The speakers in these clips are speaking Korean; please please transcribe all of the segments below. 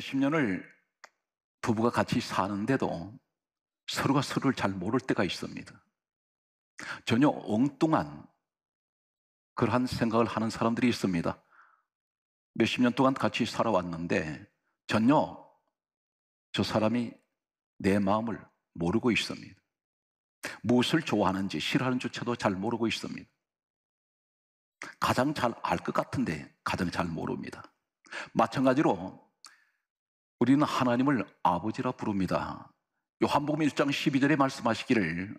몇십 년을 부부가 같이 사는데도 서로가 서로를 잘 모를 때가 있습니다. 전혀 엉뚱한 그러한 생각을 하는 사람들이 있습니다. 몇십 년 동안 같이 살아왔는데 전혀 저 사람이 내 마음을 모르고 있습니다. 무엇을 좋아하는지 싫어하는지조차도 잘 모르고 있습니다. 가장 잘 알 것 같은데 가장 잘 모릅니다. 마찬가지로 우리는 하나님을 아버지라 부릅니다. 요한복음 1장 12절에 말씀하시기를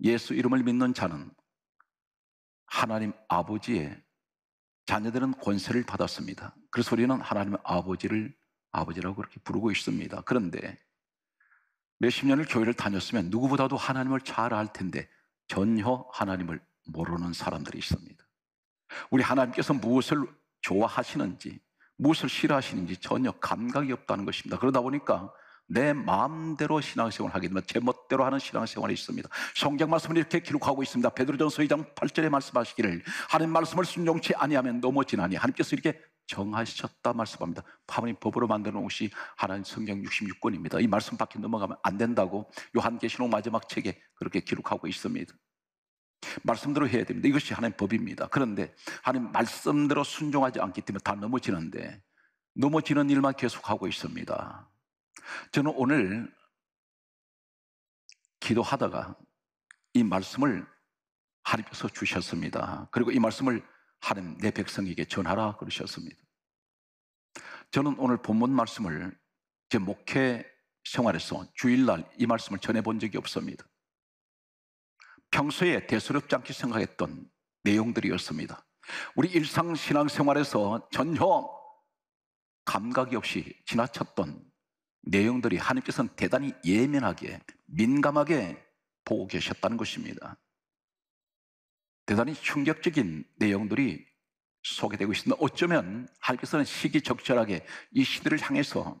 예수 이름을 믿는 자는 하나님 아버지의 자녀들은 권세를 받았습니다. 그래서 우리는 하나님 아버지를 아버지라고 그렇게 부르고 있습니다. 그런데 몇십 년을 교회를 다녔으면 누구보다도 하나님을 잘 알 텐데 전혀 하나님을 모르는 사람들이 있습니다. 우리 하나님께서 무엇을 좋아하시는지, 무엇을 싫어하시는지 전혀 감각이 없다는 것입니다. 그러다 보니까 내 마음대로 신앙생활을 하게 되면 제 멋대로 하는 신앙생활이 있습니다. 성경 말씀을 이렇게 기록하고 있습니다. 베드로전서 2장 8절에 말씀하시기를 하나님 말씀을 순종치 아니하면 넘어지나니 하나님께서 이렇게 정하셨다 말씀합니다. 하나님 법으로 만드는 것이 하나님 성경 66권입니다. 이 말씀 밖에 넘어가면 안 된다고 요한계시록 마지막 책에 그렇게 기록하고 있습니다. 말씀대로 해야 됩니다. 이것이 하나님 법입니다. 그런데 하나님 말씀대로 순종하지 않기 때문에 다 넘어지는데 넘어지는 일만 계속하고 있습니다. 저는 오늘 기도하다가 이 말씀을 하나님께서 주셨습니다. 그리고 이 말씀을 하나님 내 백성에게 전하라 그러셨습니다. 저는 오늘 본문 말씀을 제 목회 생활에서 주일날 이 말씀을 전해 본 적이 없습니다. 평소에 대수롭지 않게 생각했던 내용들이었습니다. 우리 일상 신앙생활에서 전혀 감각이 없이 지나쳤던 내용들이 하나님께서는 대단히 예민하게 민감하게 보고 계셨다는 것입니다. 대단히 충격적인 내용들이 소개되고 있습니다. 어쩌면 하나님께서는 시기적절하게 이 시대를 향해서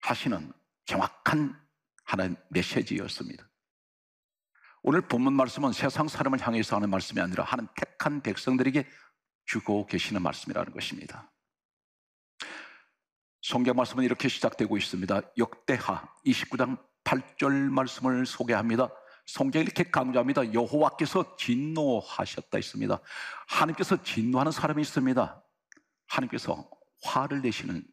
하시는 정확한 하나의 메시지였습니다. 오늘 본문 말씀은 세상 사람을 향해서 하는 말씀이 아니라 하는 택한 백성들에게 주고 계시는 말씀이라는 것입니다. 성경 말씀은 이렇게 시작되고 있습니다. 역대하 29장 8절 말씀을 소개합니다. 성경이 이렇게 강조합니다. 여호와께서 진노하셨다 있습니다. 하나님께서 진노하는 사람이 있습니다. 하나님께서 화를 내시는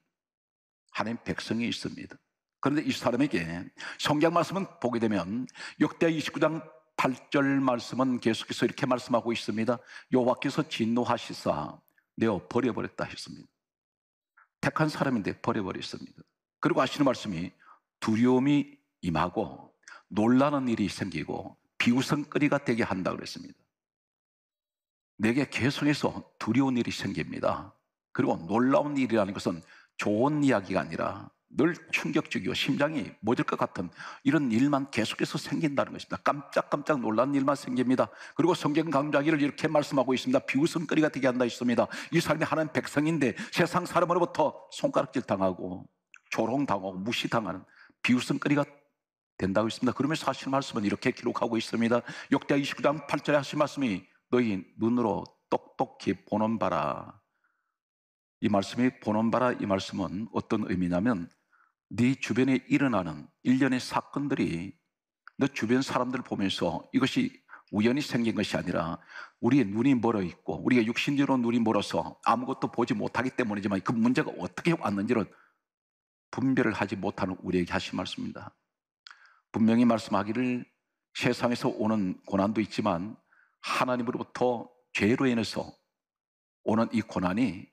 하나님 백성이 있습니다. 그런데 이 사람에게 성경 말씀은 보게 되면 역대 29장 8절 말씀은 계속해서 이렇게 말씀하고 있습니다. 여호와께서 진노하시사 내어 버려버렸다 했습니다. 택한 사람인데 버려버렸습니다. 그리고 하시는 말씀이 두려움이 임하고 놀라는 일이 생기고 비우성거리가 되게 한다 그랬습니다. 내게 계속해서 두려운 일이 생깁니다. 그리고 놀라운 일이라는 것은 좋은 이야기가 아니라 늘 충격적이고 심장이 모질 것 같은 이런 일만 계속해서 생긴다는 것입니다. 깜짝깜짝 놀란 일만 생깁니다. 그리고 성경 강좌기를 이렇게 말씀하고 있습니다. 비웃음거리가 되게 한다 있습니다. 이 사람이 하나님 백성인데 세상 사람으로부터 손가락질 당하고 조롱당하고 무시당하는 비웃음거리가 된다고 했습니다. 그러면서 하신 말씀은 이렇게 기록하고 있습니다. 역대 29장 8절에 하신 말씀이 너희 눈으로 똑똑히 보는 바라. 이 말씀이 보는 바라 이 말씀은 어떤 의미냐면 네 주변에 일어나는 일련의 사건들이 너 주변 사람들 을 보면서 이것이 우연히 생긴 것이 아니라 우리의 눈이 멀어 있고 우리가 육신적으로 눈이 멀어서 아무것도 보지 못하기 때문이지만 그 문제가 어떻게 왔는지를 분별을 하지 못하는 우리에게 하신 말씀입니다. 분명히 말씀하기를 세상에서 오는 고난도 있지만 하나님으로부터 죄로 인해서 오는 이 고난이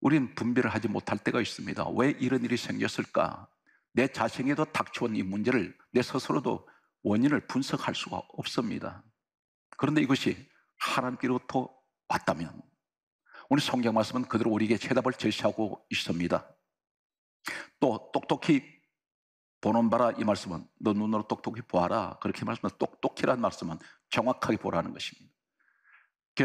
우린 분별을 하지 못할 때가 있습니다. 왜 이런 일이 생겼을까? 내 자신에도 닥쳐온 이 문제를 내 스스로도 원인을 분석할 수가 없습니다. 그런데 이것이 하나님께로부터 왔다면 우리 성경 말씀은 그대로 우리에게 대답을 제시하고 있습니다. 또 똑똑히 보는 바라 이 말씀은 너 눈으로 똑똑히 보아라 그렇게 말씀은 똑똑히란 말씀은 정확하게 보라는 것입니다.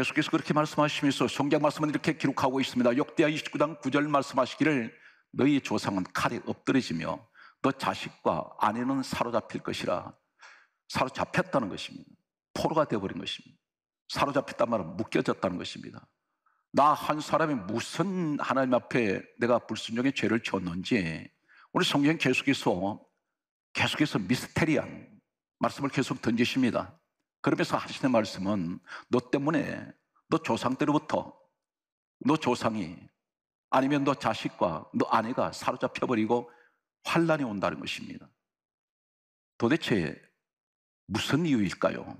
계속해서 그렇게 말씀하시면서 성경 말씀은 이렇게 기록하고 있습니다. 역대하 29장 9절 말씀하시기를 너희 조상은 칼에 엎드려지며 너 자식과 아내는 사로잡힐 것이라 사로잡혔다는 것입니다. 포로가 되어버린 것입니다. 사로잡혔단 말은 묶여졌다는 것입니다. 나 한 사람이 무슨 하나님 앞에 내가 불순종의 죄를 지었는지 오늘 성경 계속해서 계속해서 미스테리한 말씀을 계속 던지십니다. 그러면서 하시는 말씀은 너 때문에 너 조상 때로부터 너 조상이 아니면 너 자식과 너 아내가 사로잡혀 버리고 환란이 온다는 것입니다. 도대체 무슨 이유일까요?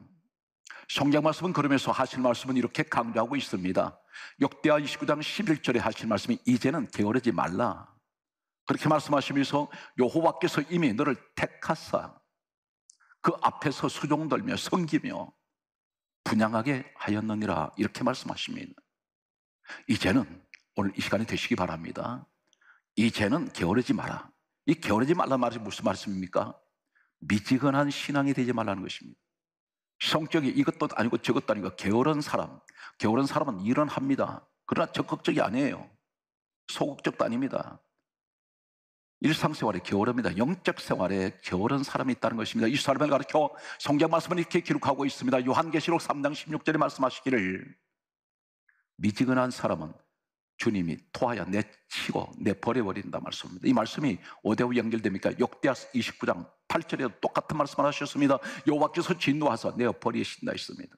성경 말씀은 그러면서 하신 말씀은 이렇게 강조하고 있습니다. 역대하 29장 11절에 하신 말씀이 이제는 게으르지 말라. 그렇게 말씀하시면서 여호와께서 이미 너를 택하사 그 앞에서 수종 돌며 섬기며 분양하게 하였느니라 이렇게 말씀하십니다. 이제는 오늘 이 시간이 되시기 바랍니다. 이제는 게으르지 마라. 이 게으르지 말란 말이 무슨 말씀입니까? 미지근한 신앙이 되지 말라는 것입니다. 성격이 이것도 아니고 저것도 아니고 게으른 사람. 게으른 사람은 일은 합니다. 그러나 적극적이 아니에요. 소극적도 아닙니다. 일상생활의 겨울입니다 영적 생활에 겨울은 사람이 있다는 것입니다. 이 사람을 가르켜 성경 말씀은 이렇게 기록하고 있습니다. 요한계시록 3장 16절에 말씀하시기를 미지근한 사람은 주님이 토하여 내치고 내버려버린다 말씀입니다. 이 말씀이 어디하고 연결됩니까? 역대하 29장 8절에도 똑같은 말씀을 하셨습니다. 여호와께서 진노하사 내어버리신다 했습니다.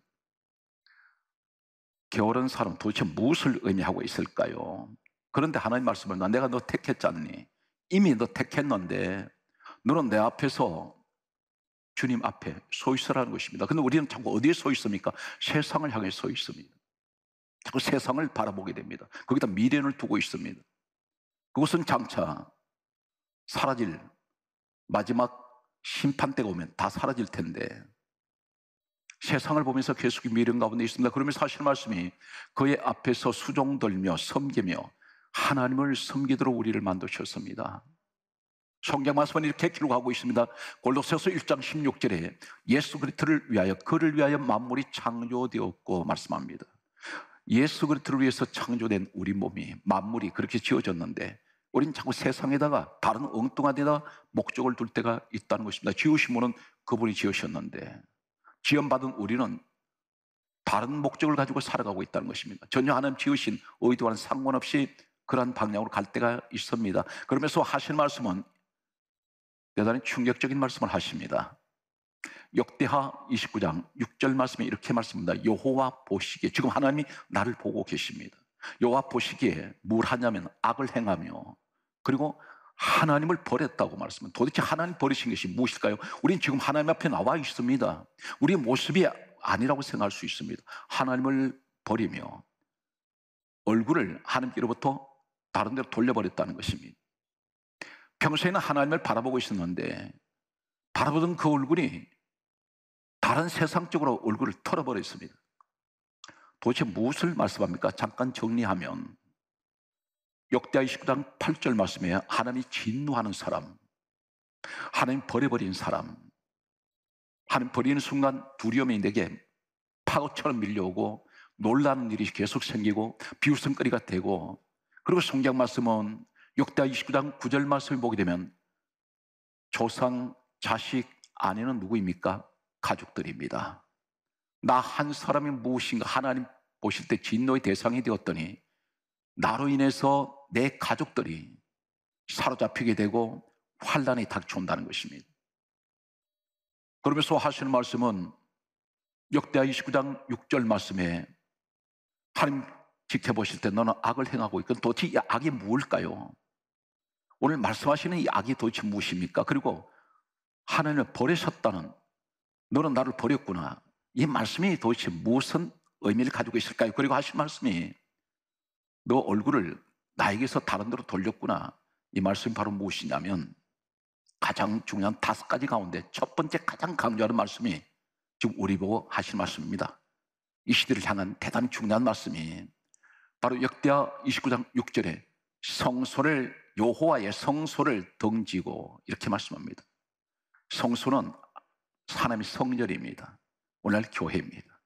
겨울은 사람 도대체 무엇을 의미하고 있을까요? 그런데 하나님 말씀을 나 내가 너 택했잖니 이미 너 택했는데 너는 내 앞에서 주님 앞에 서 있으라는 것입니다. 근데 우리는 자꾸 어디에 서 있습니까? 세상을 향해 서 있습니다. 자꾸 세상을 바라보게 됩니다. 거기다 미련을 두고 있습니다. 그것은 장차 사라질 마지막 심판 때가 오면 다 사라질 텐데 세상을 보면서 계속 미련 가운데 있습니다. 그러면 사실 말씀이 그의 앞에서 수종들며 섬기며 하나님을 섬기도록 우리를 만드셨습니다. 성경 말씀은 이렇게 기록하고 있습니다. 골로새서 1장 16절에 예수 그리스도를 위하여 그를 위하여 만물이 창조되었고 말씀합니다. 예수 그리스도를 위해서 창조된 우리 몸이 만물이 그렇게 지어졌는데 우린 자꾸 세상에다가 다른 엉뚱한 데다 목적을 둘 때가 있다는 것입니다. 지으시면은 그분이 지으셨는데 지연받은 우리는 다른 목적을 가지고 살아가고 있다는 것입니다. 전혀 하나님 지으신 의도와는 상관없이 그런 방향으로 갈 때가 있습니다. 그러면서 하신 말씀은 대단히 충격적인 말씀을 하십니다. 역대하 29장 6절 말씀에 이렇게 말씀합니다. 여호와 보시기에 지금 하나님이 나를 보고 계십니다. 여호와 보시기에 뭘 하냐면 악을 행하며 그리고 하나님을 버렸다고 말씀은 도대체 하나님 버리신 것이 무엇일까요? 우린 지금 하나님 앞에 나와 있습니다. 우리의 모습이 아니라고 생각할 수 있습니다. 하나님을 버리며 얼굴을 하나님께로부터 다른 데로 돌려버렸다는 것입니다. 평소에는 하나님을 바라보고 있었는데 바라보던 그 얼굴이 다른 세상 적으로 얼굴을 털어버렸습니다. 도대체 무엇을 말씀합니까? 잠깐 정리하면 역대하 19장 8절 말씀에 하나님이 진노하는 사람, 하나님 버려버린 사람, 하나님 버리는 순간 두려움이 내게 파도처럼 밀려오고 놀라는 일이 계속 생기고 비웃음거리가 되고 그리고 성경 말씀은 6대 29장 9절 말씀을 보게 되면 조상, 자식, 아내는 누구입니까? 가족들입니다. 나 한 사람이 무엇인가 하나님 보실 때 진노의 대상이 되었더니 나로 인해서 내 가족들이 사로잡히게 되고 환란이 닥쳐온다는 것입니다. 그러면서 하시는 말씀은 역대하 29장 6절 말씀에 하나님 지켜보실 때 너는 악을 행하고 있건 도대체 이 악이 무엇까요 오늘 말씀하시는 이 악이 도대체 무엇입니까? 그리고 하나님을 버리셨다는 너는 나를 버렸구나. 이 말씀이 도대체 무슨 의미를 가지고 있을까요? 그리고 하신 말씀이 너 얼굴을 나에게서 다른 데로 돌렸구나. 이 말씀이 바로 무엇이냐면 가장 중요한 다섯 가지 가운데 첫 번째 가장 강조하는 말씀이 지금 우리 보고 하신 말씀입니다. 이 시대를 향한 대단히 중요한 말씀이 바로 역대하 29장 6절에 성소를 여호와의 성소를 던지고 이렇게 말씀합니다. 성소는 하나님의 성절입니다. 오늘날 교회입니다.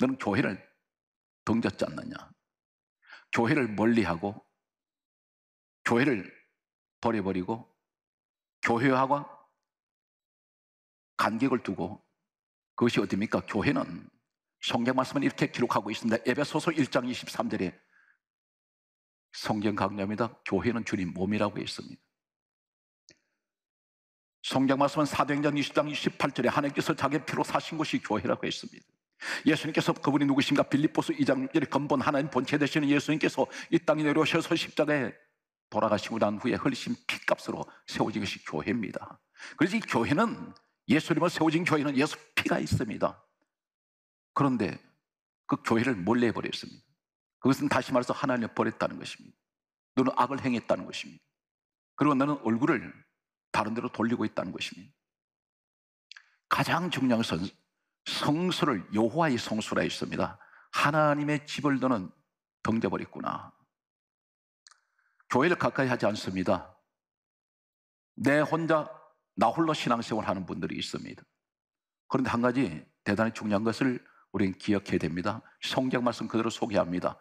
너는 교회를 던졌지 않느냐? 교회를 멀리하고 교회를 버려버리고 교회와 간격을 두고 그것이 어디입니까? 교회는 성경 말씀은 이렇게 기록하고 있습니다. 에베소서 1장 23절에 성경 강조합다 교회는 주님 몸이라고 있습니다. 성경 말씀은 사도행전 20장 28절에 하나님께서 자기 피로 사신 것이 교회라고 했습니다. 예수님께서 그분이 누구신가 빌립보스 2장 6절에 근본 하나님 본체 되시는 예수님께서 이 땅에 내려오셔서 십자가에 돌아가시고 난 후에 흘리신 피값으로 세워진 것이 교회입니다. 그래서 이 교회는 예수님을 세워진 교회는 예수 피가 있습니다. 그런데 그 교회를 몰래 버렸습니다. 그것은 다시 말해서 하나님을 버렸다는 것입니다. 너는 악을 행했다는 것입니다. 그리고 너는 얼굴을 다른 데로 돌리고 있다는 것입니다. 가장 중요한 것은 성수를 여호와의 성수라 했습니다. 하나님의 집을 너는 덩져버렸구나. 교회를 가까이 하지 않습니다. 내 혼자 나 홀로 신앙생활 하는 분들이 있습니다. 그런데 한 가지 대단히 중요한 것을 우린 기억해야 됩니다. 성경 말씀 그대로 소개합니다.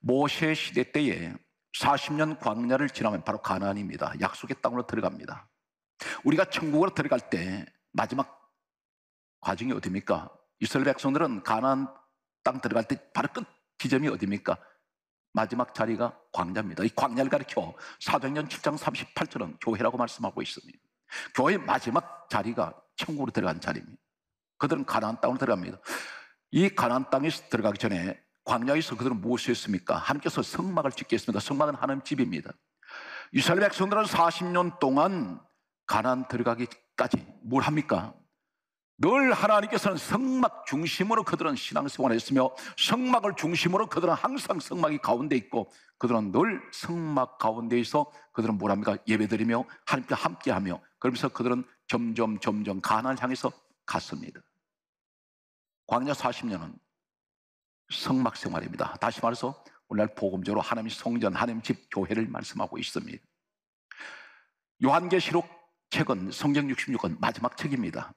모세 시대 때에 40년 광야를 지나면 바로 가난입니다 약속의 땅으로 들어갑니다. 우리가 천국으로 들어갈 때 마지막 과정이 어디입니까? 이스라엘 백성들은 가난안땅 들어갈 때 바로 끝 지점이 어디입니까? 마지막 자리가 광야입니다. 이 광야를 가리켜 사도행전 7장 38절은 교회라고 말씀하고 있습니다. 교회의 마지막 자리가 천국으로 들어간 자리입니다. 그들은 가난안 땅으로 들어갑니다. 이가난 땅에 들어가기 전에 광야에서 그들은 무엇을 했습니까? 하께서 성막을 짓게 했습니다. 성막은 하나님 집입니다. 이스라엘 백성들은 40년 동안 가나 들어가기까지 뭘 합니까? 늘 하나님께서는 성막 중심으로 그들은 신앙생활을 했으며 성막을 중심으로 그들은 항상 성막이 가운데 있고 그들은 늘 성막 가운데에서 그들은 뭐랍니까? 예배드리며 하나님과 함께하며 그러면서 그들은 점점 점점 가난을 향해서 갔습니다. 광야 40년은 성막 생활입니다. 다시 말해서 오늘날 복음적으로 하나님 성전, 하나님 집, 교회를 말씀하고 있습니다. 요한계시록 책은 성경 66권 마지막 책입니다.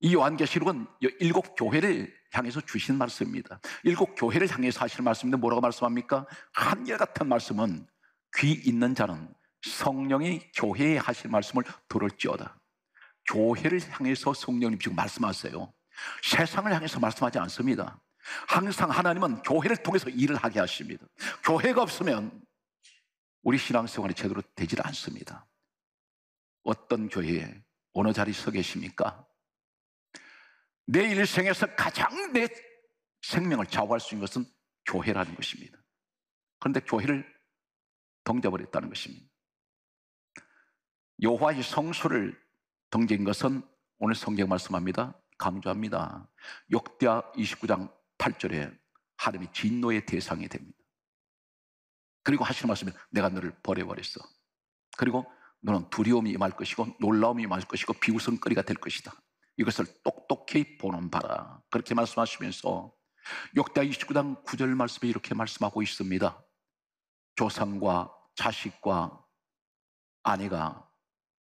이 요한계시록은 일곱 교회를 향해서 주신 말씀입니다. 일곱 교회를 향해서 하시는 말씀인데 뭐라고 말씀합니까? 한결같은 말씀은 귀 있는 자는 성령이 교회에 하실 말씀을 들을지어다. 교회를 향해서 성령님 지금 말씀하세요. 세상을 향해서 말씀하지 않습니다. 항상 하나님은 교회를 통해서 일을 하게 하십니다. 교회가 없으면 우리 신앙생활이 제대로 되질 않습니다. 어떤 교회에 어느 자리 서 계십니까? 내 일생에서 가장 내 생명을 좌우할 수 있는 것은 교회라는 것입니다. 그런데 교회를 등져버렸다는 것입니다. 여호와의 성소를 등진 것은 오늘 성경 말씀합니다. 강조합니다. 역대하 29장 8절에 하나님이 진노의 대상이 됩니다. 그리고 하시는 말씀이 내가 너를 버려버렸어. 그리고 너는 두려움이 임할 것이고 놀라움이 임할 것이고 비웃음거리가 될 것이다. 이것을 똑똑히 보는 바라. 그렇게 말씀하시면서 역대 29장 9절 말씀에 이렇게 말씀하고 있습니다. 조상과 자식과 아내가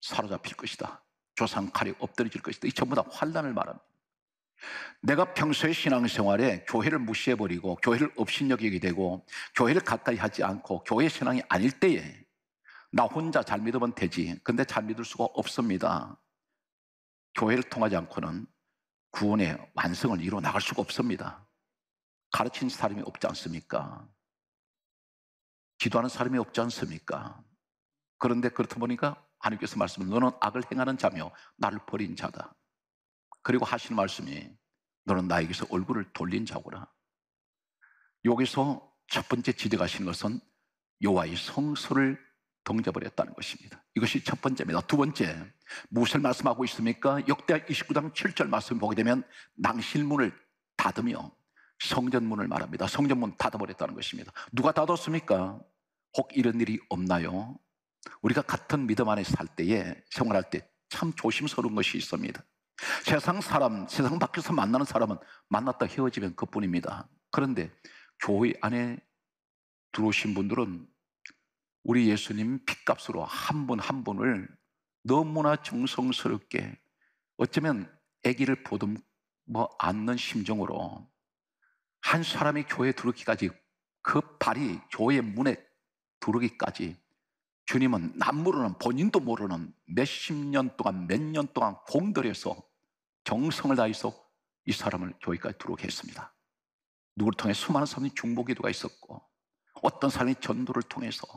사로잡힐 것이다. 조상 칼이 엎드려질 것이다. 이 전부 다 환란을 말합니다. 내가 평소에 신앙생활에 교회를 무시해버리고 교회를 업신여기게 되고 교회를 가까이 하지 않고 교회 신앙이 아닐 때에 나 혼자 잘 믿으면 되지. 근데 잘 믿을 수가 없습니다. 교회를 통하지 않고는 구원의 완성을 이루어 나갈 수가 없습니다. 가르친 사람이 없지 않습니까? 기도하는 사람이 없지 않습니까? 그런데 그렇다 보니까 하나님께서 말씀을 너는 악을 행하는 자며 나를 버린 자다. 그리고 하시는 말씀이 너는 나에게서 얼굴을 돌린 자구라 여기서 첫 번째 지적하시는 것은 요와의 성소를 동접을 했다는 것입니다. 이것이 첫 번째입니다. 두 번째, 무엇을 말씀하고 있습니까? 역대 29장 7절 말씀 을 보게 되면 낭실문을 닫으며 성전문을 말합니다. 성전문 닫아버렸다는 것입니다. 누가 닫았습니까? 혹 이런 일이 없나요? 우리가 같은 믿음 안에 살 때에 생활할 때 참 조심스러운 것이 있습니다. 세상 사람, 세상 밖에서 만나는 사람은 만났다 헤어지면 그뿐입니다. 그런데 교회 안에 들어오신 분들은 우리 예수님 핏값으로 한 분한 한 분을 너무나 정성스럽게 어쩌면 아기를 보듬 뭐 안는 심정으로 한 사람이 교회에 들어오기까지 그 발이 교회 문에 들어오기까지 주님은 남모르는 본인도 모르는 몇 십 년 동안 몇 년 동안 공들여서 정성을 다해서 이 사람을 교회까지 들어오게 했습니다. 누구를 통해 수많은 사람이 중보기도가 있었고 어떤 사람이 전도를 통해서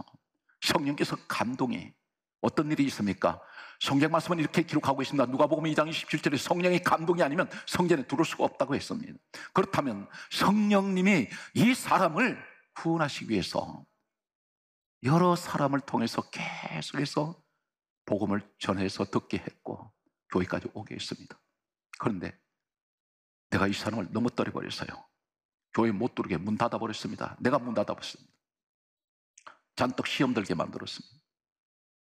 성령께서 감동이 어떤 일이 있습니까? 성경 말씀은 이렇게 기록하고 있습니다. 누가 보면 2장 27절에 성령의 감동이 아니면 성전에 들어올 수가 없다고 했습니다. 그렇다면 성령님이 이 사람을 구원하시기 위해서 여러 사람을 통해서 계속해서 복음을 전해서 듣게 했고 교회까지 오게 했습니다. 그런데 내가 이 사람을 넘어뜨려 버렸어요. 교회 못 들어게 문 닫아 버렸습니다. 내가 문 닫아 버렸습니다. 잔뜩 시험 들게 만들었습니다.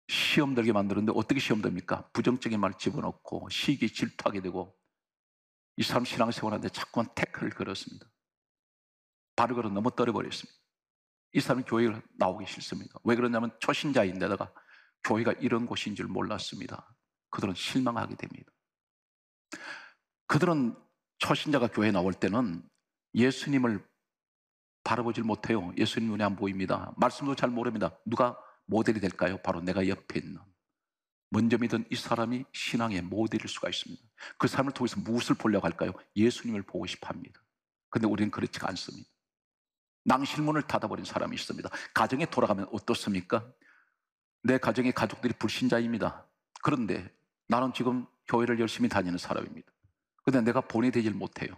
시험 들게 만들었는데 어떻게 시험 됩니까? 부정적인 말 집어넣고 시기 질투하게 되고 이 사람 신앙생활하는데 자꾸만 태클을 걸었습니다. 바르거로 넘어뜨려 버렸습니다. 이사람은 교회를 나오기 싫습니다. 왜 그러냐면 초신자인데다가 교회가 이런 곳인 줄 몰랐습니다. 그들은 실망하게 됩니다. 그들은 초신자가 교회에 나올 때는 예수님을 바라보질 못해요. 예수님 눈에 안 보입니다. 말씀도 잘 모릅니다. 누가 모델이 될까요? 바로 내가 옆에 있는. 먼저 믿은 이 사람이 신앙의 모델일 수가 있습니다. 그 사람을 통해서 무엇을 보려고 할까요? 예수님을 보고 싶어 합니다. 근데 우리는 그렇지 않습니다. 낭실문을 닫아버린 사람이 있습니다. 가정에 돌아가면 어떻습니까? 내 가정의 가족들이 불신자입니다. 그런데 나는 지금 교회를 열심히 다니는 사람입니다. 근데 내가 본이 되질 못해요.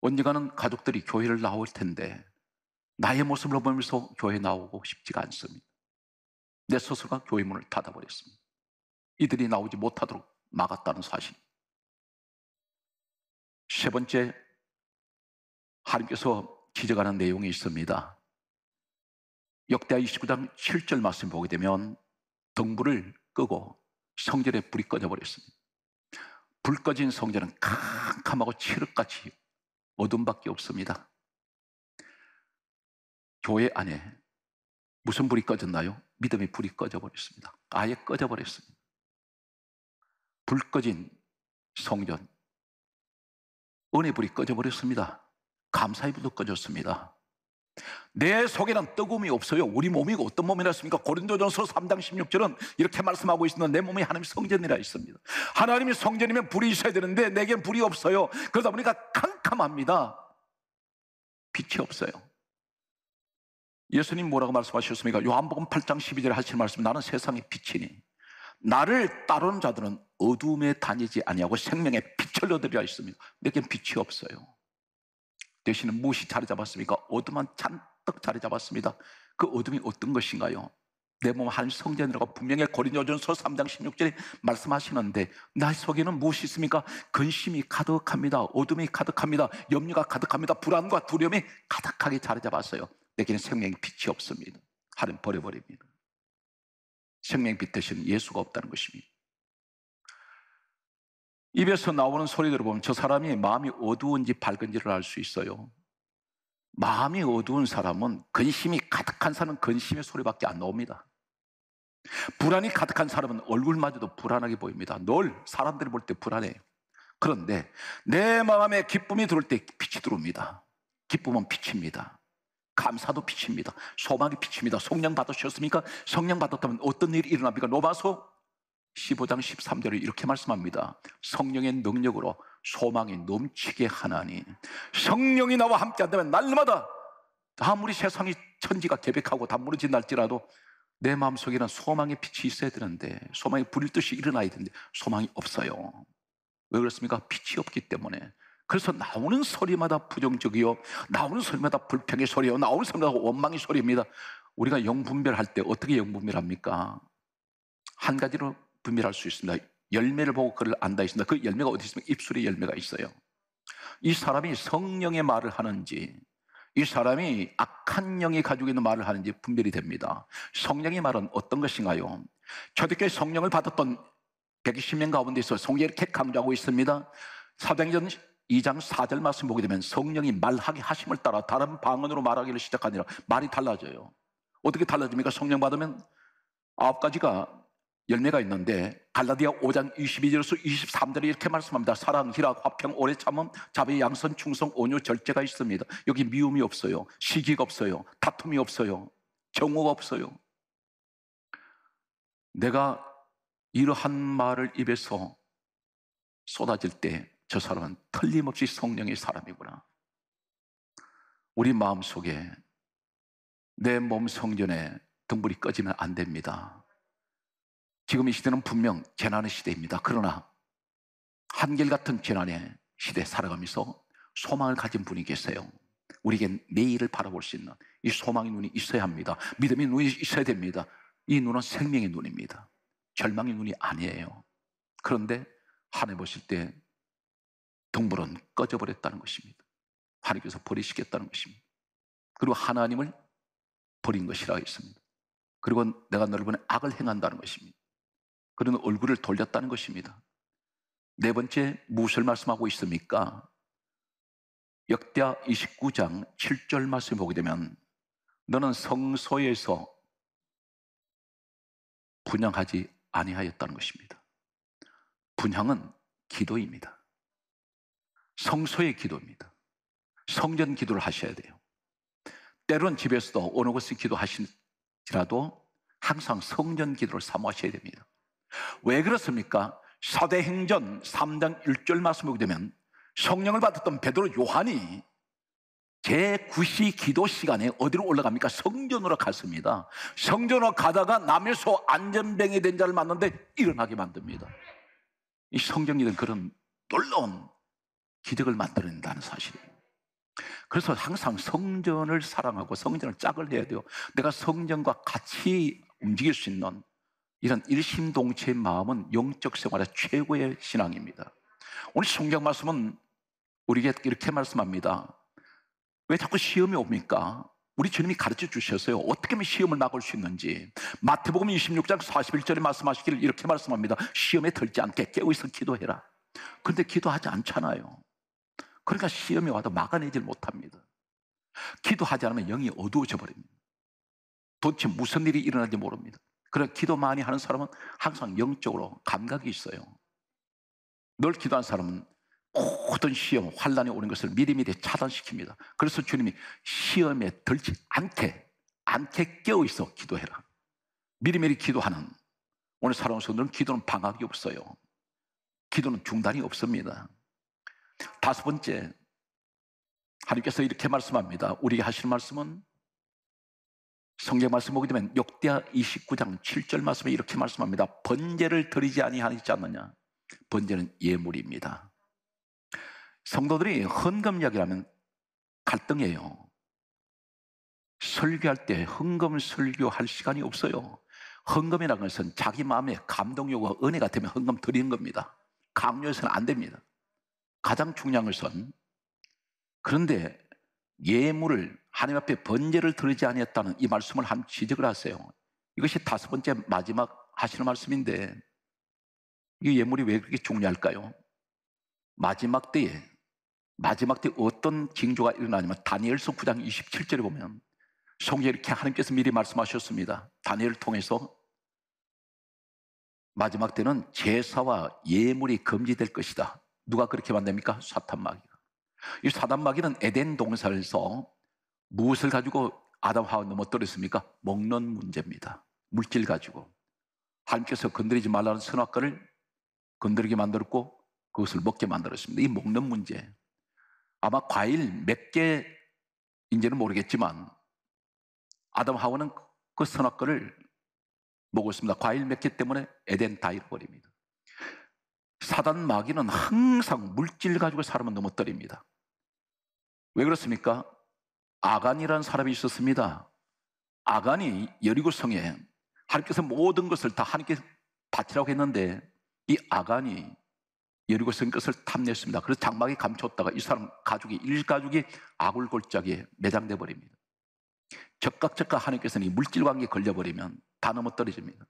언젠가는 가족들이 교회를 나올 텐데 나의 모습을 보면서 교회 나오고 싶지가 않습니다. 내 스스로가 교회 문을 닫아버렸습니다. 이들이 나오지 못하도록 막았다는 사실. 세 번째, 하나님께서 지적하는 내용이 있습니다. 역대 29장 7절 말씀 보게 되면 등불을 끄고 성전에 불이 꺼져버렸습니다. 불 꺼진 성전은 캄캄하고 칠흑같이 어둠밖에 없습니다. 교회 안에 무슨 불이 꺼졌나요? 믿음의 불이 꺼져버렸습니다. 아예 꺼져버렸습니다. 불 꺼진 성전, 은혜 불이 꺼져버렸습니다. 감사의 불도 꺼졌습니다. 내 속에는 뜨거움이 없어요. 우리 몸이 어떤 몸이랬습니까? 고린도전서 3장 16절은 이렇게 말씀하고 있습니다. 내 몸이 하나님의 성전이라 있습니다. 하나님이 성전이면 불이 있어야 되는데 내겐 불이 없어요. 그러다 보니까 캄캄합니다. 빛이 없어요. 예수님 뭐라고 말씀하셨습니까? 요한복음 8장 12절에 하신 말씀 나는 세상의 빛이니 나를 따르는 자들은 어둠에 다니지 아니하고 생명의 빛을 얻으려 있습니다. 내겐 빛이 없어요. 대신에 무엇이 자리 잡았습니까? 어둠만 잔뜩 자리 잡았습니다. 그 어둠이 어떤 것인가요? 내 몸 한 성전이라고 분명히 고린도전서 3장 16절에 말씀하시는데 나 속에는 무엇이 있습니까? 근심이 가득합니다. 어둠이 가득합니다. 염려가 가득합니다. 불안과 두려움이 가득하게 자리 잡았어요. 내게는 생명의 빛이 없습니다. 하나 버려버립니다. 생명의 빛 대신 예수가 없다는 것입니다. 입에서 나오는 소리들을 보면 저 사람이 마음이 어두운지 밝은지를 알 수 있어요. 마음이 어두운 사람은 근심이 가득한 사람은 근심의 소리밖에 안 나옵니다. 불안이 가득한 사람은 얼굴마저도 불안하게 보입니다. 널 사람들이 볼 때 불안해요. 그런데 내 마음에 기쁨이 들어올 때 빛이 들어옵니다. 기쁨은 빛입니다. 감사도 빛입니다. 소망이 빛입니다. 성령 받으셨습니까? 성령 받았다면 어떤 일이 일어납니까? 로마서 15장 13절에 이렇게 말씀합니다. 성령의 능력으로 소망이 넘치게 하나니 성령이 나와 함께 한다면 날마다 아무리 세상이 천지가 개백하고 다 무너진 날지라도 내 마음속에는 소망의 빛이 있어야 되는데 소망이 불일 듯이 일어나야 되는데 소망이 없어요. 왜 그렇습니까? 빛이 없기 때문에. 그래서 나오는 소리마다 부정적이요. 나오는 소리마다 불평의 소리요. 나오는 소리마다 원망의 소리입니다. 우리가 영분별할 때 어떻게 영분별합니까? 한 가지로 분별할 수 있습니다. 열매를 보고 그를 안다 했습니다그 열매가 어디 있습니까? 입술에 열매가 있어요. 이 사람이 성령의 말을 하는지, 이 사람이 악한 영이 가지고 있는 말을 하는지 분별이 됩니다. 성령의 말은 어떤 것인가요? 초대교회 성령을 받았던 120명 가운데서 성령이 이렇게 강조하고 있습니다. 사도행전 2장 4절 말씀 보게 되면 성령이 말하게 하심을 따라 다른 방언으로 말하기를 시작하니라 말이 달라져요. 어떻게 달라집니까? 성령 받으면 아홉 가지가 열매가 있는데 갈라디아 5장 22절에서 23절에 이렇게 말씀합니다. 사랑, 희락, 화평, 오래 참음, 자비, 양선, 충성, 온유, 절제가 있습니다. 여기 미움이 없어요. 시기가 없어요. 다툼이 없어요. 정오가 없어요. 내가 이러한 말을 입에서 쏟아질 때 저 사람은 틀림없이 성령의 사람이구나. 우리 마음 속에 내 몸 성전에 등불이 꺼지면 안 됩니다. 지금 이 시대는 분명 재난의 시대입니다. 그러나 한결같은 재난의 시대 살아가면서 소망을 가진 분이 계세요. 우리에게 내일을 바라볼 수 있는 이 소망의 눈이 있어야 합니다. 믿음의 눈이 있어야 됩니다. 이 눈은 생명의 눈입니다. 절망의 눈이 아니에요. 그런데 하늘 보실 때 등불은 꺼져버렸다는 것입니다. 하나님께서 버리시겠다는 것입니다. 그리고 하나님을 버린 것이라 고 했습니다. 그리고 내가 너를 보내 악을 행한다는 것입니다. 그런 얼굴을 돌렸다는 것입니다. 네 번째, 무엇을 말씀하고 있습니까? 역대하 29장 7절 말씀 을 보게 되면 너는 성소에서 분양하지 아니하였다는 것입니다. 분양은 기도입니다. 성소의 기도입니다. 성전 기도를 하셔야 돼요. 때론 집에서도 어느 곳에 기도하시더라도 항상 성전 기도를 사모하셔야 됩니다. 왜 그렇습니까? 사대행전 3장 1절 말씀 보게 되면 성령을 받았던 베드로 요한이 제9시 기도 시간에 어디로 올라갑니까? 성전으로 갔습니다. 성전으로 가다가 남에서 안전병이된 자를 만났는데 일어나게 만듭니다. 이 성경에는 그런 놀라운 기적을 만들어낸다는 사실 그래서 항상 성전을 사랑하고 성전을 짝을 해야 돼요. 내가 성전과 같이 움직일 수 있는 이런 일심동체의 마음은 영적 생활의 최고의 신앙입니다. 오늘 성경 말씀은 우리에게 이렇게 말씀합니다. 왜 자꾸 시험이 옵니까? 우리 주님이 가르쳐 주셨어요. 어떻게 하면 시험을 막을 수 있는지. 마태복음 26장 41절에 말씀하시기를 이렇게 말씀합니다. 시험에 들지 않게 깨어있어 기도해라. 그런데 기도하지 않잖아요. 그러니까 시험이 와도 막아내질 못합니다. 기도하지 않으면 영이 어두워져 버립니다. 도대체 무슨 일이 일어나지 모릅니다. 그래 기도 많이 하는 사람은 항상 영적으로 감각이 있어요. 늘 기도한 사람은 모든 시험, 환란이 오는 것을 미리미리 차단시킵니다. 그래서 주님이 시험에 들지 않게, 않게 깨어있어 기도해라. 미리미리 기도하는 오늘 사랑하는 성들은 기도는 방학이 없어요. 기도는 중단이 없습니다. 다섯 번째, 하나님께서 이렇게 말씀합니다. 우리에게 하실 말씀은 성경 말씀 보게 되면 역대하 29장 7절 말씀에 이렇게 말씀합니다. 번제를 드리지 아니하지 않느냐. 번제는 예물입니다. 성도들이 헌금 이야기하면 갈등이에요. 설교할 때 헌금 설교할 시간이 없어요. 헌금이라는 것은 자기 마음에 감동 요구와 은혜가 되면 헌금 드리는 겁니다. 강요해서는 안 됩니다. 가장 중요한 것은 그런데 예물을 하나님 앞에 번제를 드리지 아니었다는이 말씀을 한 지적을 하세요. 이것이 다섯 번째 마지막 하시는 말씀인데 이 예물이 왜 그렇게 중요할까요? 마지막 때에 마지막 때 어떤 징조가 일어나냐면 다니엘서 9장 27절에 보면 성경 이렇게 하나님께서 미리 말씀하셨습니다. 다니엘을 통해서 마지막 때는 제사와 예물이 금지될 것이다. 누가 그렇게 만듭니까? 사탄마귀가. 이 사탄마귀는 에덴 동산에서 무엇을 가지고 아담 하와 넘어뜨렸습니까? 먹는 문제입니다. 물질 가지고. 하나님께서 건드리지 말라는 선악과를 건드리게 만들었고 그것을 먹게 만들었습니다. 이 먹는 문제. 아마 과일 몇 개인지는 모르겠지만 아담 하와는 그 선악과를 먹었습니다. 과일 몇 개 때문에 에덴 다 잃어버립니다. 사단 마귀는 항상 물질 가지고 사람을 넘어뜨립니다. 왜 그렇습니까? 아간이라는 사람이 있었습니다. 아간이 여리고 성에 하나님께서 모든 것을 다 하나님께 바치라고 했는데 이 아간이 여리고 성 것을 탐냈습니다. 그래서 장막에 감췄다가 이 사람 가족이 일가족이 아굴골짜기에 매장돼 버립니다. 적각적각 하나님께서는 이 물질 관계에 걸려버리면 다 넘어떨어집니다.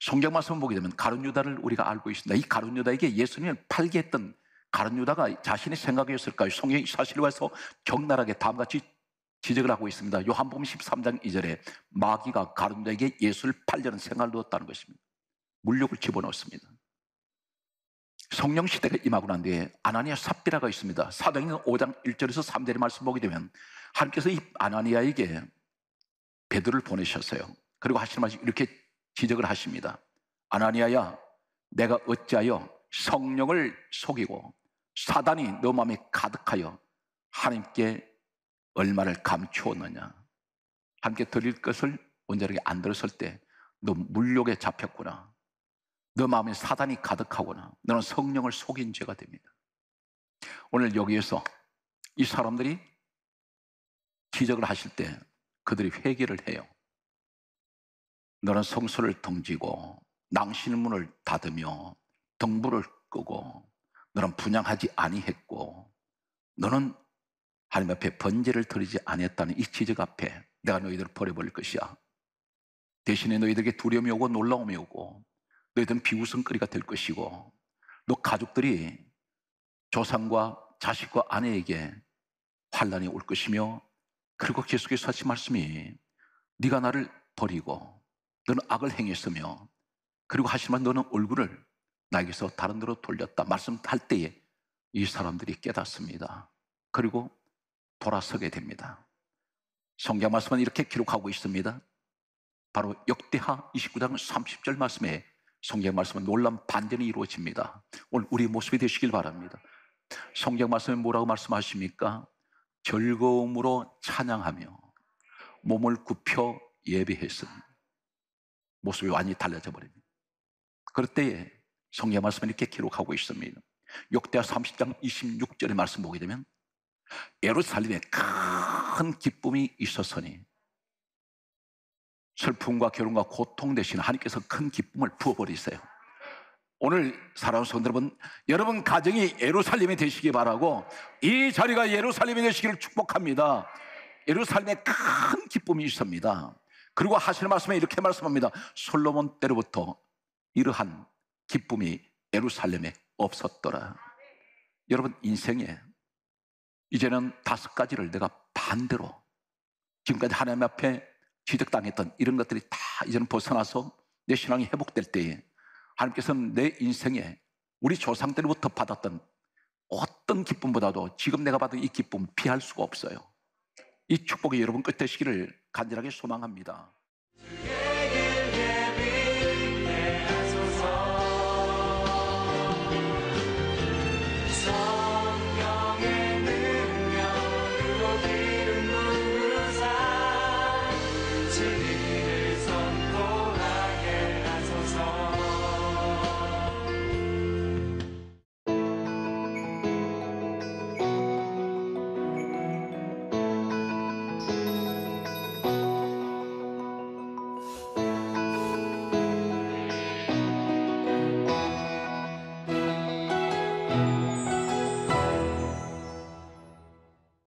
성경 말씀 보게 되면 가룟 유다를 우리가 알고 있습니다. 이 가룟 유다에게 예수님을 팔게 했던 가룟 유다가 자신의 생각이었을까요? 성경이 사실로 해서 적나라하게 다음같이 지적을 하고 있습니다. 요한복음 13장 2절에 마귀가 가룟에게 예수를 팔려는 생각을 넣었다는 것입니다. 물욕을 집어넣었습니다. 성령 시대가 임하고 난 뒤에 아나니아 삽비라가 있습니다. 사도행전 5장 1절에서 3절의 말씀 보게 되면 하나님께서 이 아나니아에게 베드로를 보내셨어요. 그리고 하시는 말씀 이렇게 지적을 하십니다. 아나니아야 내가 어찌하여 성령을 속이고 사단이 너 마음에 가득하여 하나님께 얼마를 감추었느냐. 함께 드릴 것을 온전하게 안 들었을 때 너 물욕에 잡혔구나. 너 마음에 사단이 가득하구나. 너는 성령을 속인 죄가 됩니다. 오늘 여기에서 이 사람들이 기적을 하실 때 그들이 회개를 해요. 너는 성소를 던지고 낭신문을 닫으며 등불을 끄고 너는 분양하지 아니했고 너는 하나님 앞에 번제를 드리지 않았다는 이 지적 앞에 내가 너희들을 버려버릴 것이야. 대신에 너희들에게 두려움이 오고 놀라움이 오고 너희들은 비웃음거리가 될 것이고 너 가족들이 조상과 자식과 아내에게 환란이 올 것이며 그리고 계속해서 하신 말씀이 네가 나를 버리고 너는 악을 행했으며 그리고 하시만 너는 얼굴을 나에게서 다른 데로 돌렸다 말씀할 때에 이 사람들이 깨닫습니다. 그리고 돌아서게 됩니다. 성경 말씀은 이렇게 기록하고 있습니다. 바로 역대하 29장 30절 말씀에 성경 말씀은 놀란 반전이 이루어집니다. 오늘 우리 모습이 되시길 바랍니다. 성경 말씀에 뭐라고 말씀하십니까? 즐거움으로 찬양하며 몸을 굽혀 예배했으 모습이 완전히 달라져 버립니다. 그럴 때에 성경 말씀은 이렇게 기록하고 있습니다. 역대하 30장 26절의 말씀 보게 되면 예루살렘에 큰 기쁨이 있었으니 슬픔과 결혼과 고통 대신 하나님께서 큰 기쁨을 부어버리세요. 오늘 사랑하는 성도 여러분, 여러분 가정이 예루살렘이 되시기 바라고 이 자리가 예루살렘이 되시기를 축복합니다. 예루살렘에 큰 기쁨이 있습니다. 그리고 하시는 말씀에 이렇게 말씀합니다. 솔로몬 때로부터 이러한 기쁨이 예루살렘에 없었더라. 여러분 인생에 이제는 다섯 가지를 내가 반대로 지금까지 하나님 앞에 지적당했던 이런 것들이 다 이제는 벗어나서 내 신앙이 회복될 때에 하나님께서는 내 인생에 우리 조상때로부터 받았던 어떤 기쁨보다도 지금 내가 받은 이 기쁨 피할 수가 없어요. 이 축복이 여러분 끝되시기를 간절하게 소망합니다.